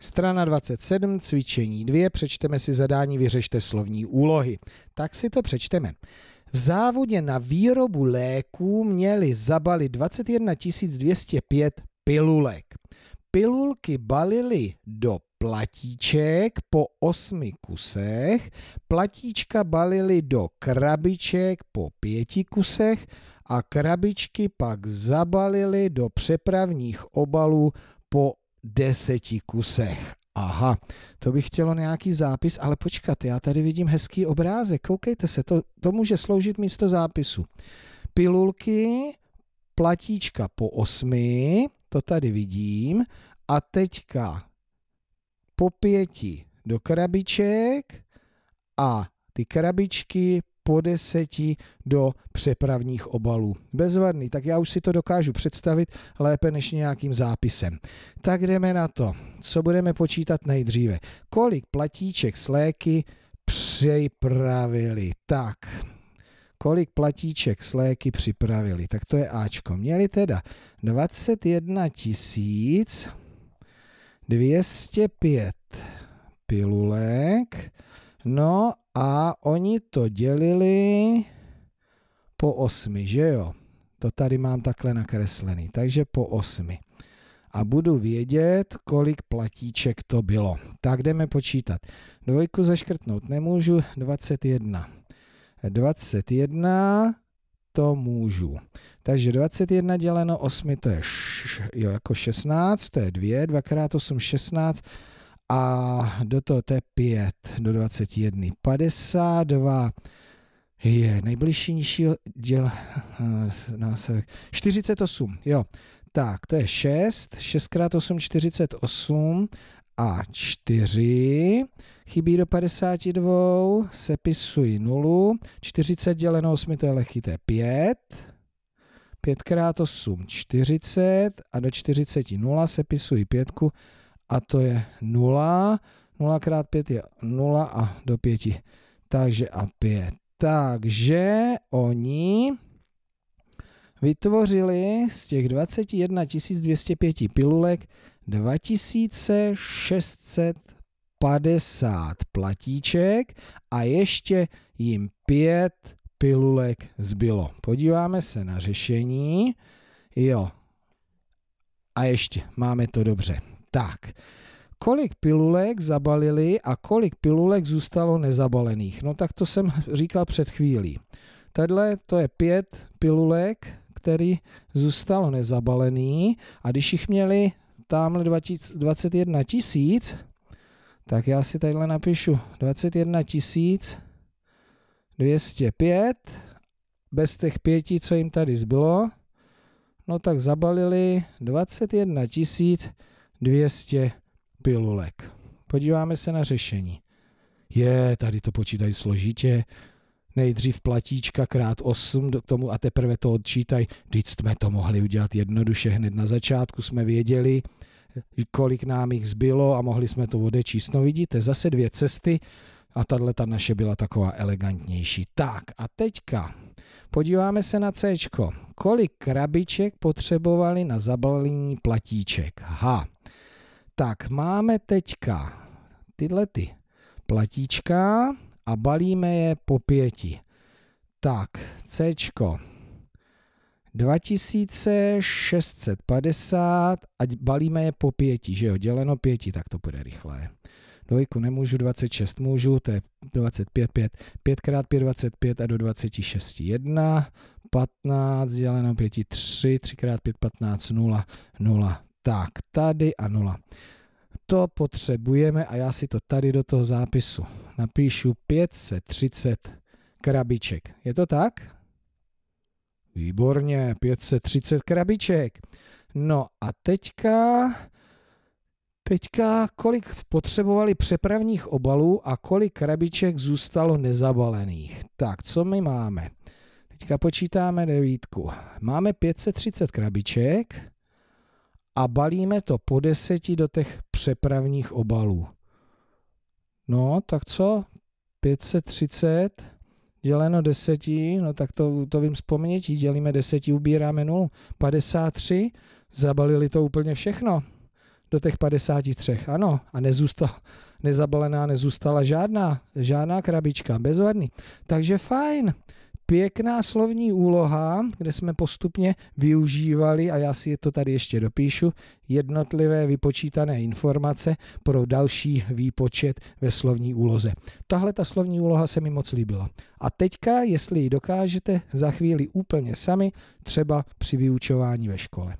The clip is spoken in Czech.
Strana 27, cvičení 2, přečteme si zadání, vyřešte slovní úlohy. Tak si to přečteme. V závodě na výrobu léků měli zabalit 21 205 pilulek. Pilulky balili do platíček po osmi kusech, platíčka balili do krabiček po pěti kusech a krabičky pak zabalili do přepravních obalů po deseti kusech. Aha, to by chtělo nějaký zápis, ale počkat, já tady vidím hezký obrázek, koukejte se, to, to může sloužit místo zápisu. Pilulky, platíčka po osmi, to tady vidím, a teďka po pěti do krabiček a ty krabičky po deseti do přepravních obalů. Bezvadný, tak já už si to dokážu představit lépe než nějakým zápisem. Tak jdeme na to, co budeme počítat nejdříve. Kolik platíček s léky připravili? Tak, kolik platíček s léky připravili? Tak to je Ačko. Měli teda 21 tisíc 205 pilulek, no a oni to dělili po osmi, že jo? To tady mám takhle nakreslený, takže po osmi. A budu vědět, kolik platíček to bylo. Tak jdeme počítat. Dvojku zaškrtnout nemůžu, 21. 21 to můžu. Takže 21 děleno 8 to je, š, jo, jako 16, to je 2, 2 x 8 16, a do toho to je 5 do 21. 52 je nejbližší nižší děl, násek. 48, jo. Tak, to je 6, 6 x 8, 48 a 4. Chybí do 52, sepisuji 0. 40 děleno 8, to je lehký, to je 5. 5 x 8, 40 a do 40 0, sepisuji 5 a to je 0. 0 x 5 je 0 a do 5. Takže a 5. Takže oni vytvořili z těch 21 205 pilulek 2650 platíček a ještě jim 5 pilulek zbylo. Podíváme se na řešení. Jo. A ještě máme to dobře. Tak, kolik pilulek zabalili a kolik pilulek zůstalo nezabalených? No tak to jsem říkal před chvílí. Tadle to je pět pilulek, který zůstalo nezabalený a když jich měli tamhle 21 tisíc, tak já si tadyhle napíšu 21 tisíc 205 bez těch pěti, co jim tady zbylo, no tak zabalili 21 tisíc 200 pilulek. Podíváme se na řešení. Je, tady to počítají složitě. Nejdřív platíčka krát 8 k tomu a teprve to odčítaj. Vždyť jsme to mohli udělat jednoduše. Hned na začátku jsme věděli, kolik nám jich zbylo a mohli jsme to odečíst. No vidíte, zase dvě cesty a tahle ta naše byla taková elegantnější. Tak a teďka podíváme se na C. Kolik krabiček potřebovali na zabalení platíček? Ha, tak, máme teďka tyhle ty platíčka a balíme je po pěti. Tak, C 2650 a balíme je po pěti, že jo, děleno pěti, tak to bude rychlé. Dvojku nemůžu, 26 můžu, to je 25, 5, 5 x 5, 25 a do 26, 1, 15, děleno 5, 3, 3 x 5, 15, 0, 0, tak, tady a nula. To potřebujeme a já si to tady do toho zápisu napíšu 530 krabiček. Je to tak? Výborně, 530 krabiček. No a teďka, teďka kolik potřebovali přepravních obalů a kolik krabiček zůstalo nezabalených. Tak, co my máme? Teďka počítáme devítku. Máme 530 krabiček, a balíme to po deseti do těch přepravních obalů. No, tak co? 530 děleno deseti. no tak to, to vím vzpomnět, dělíme deseti, ubíráme nul. 53, zabalili to úplně všechno do těch 53, ano, a nezůstal, nezabalená nezůstala žádná, žádná krabička, bezvadný. Takže fajn, pěkná slovní úloha, kde jsme postupně využívali, a já si to tady ještě dopíšu, jednotlivé vypočítané informace pro další výpočet ve slovní úloze. Tahle ta slovní úloha se mi moc líbila. A teďka, jestli ji dokážete za chvíli úplně sami, třeba při vyučování ve škole.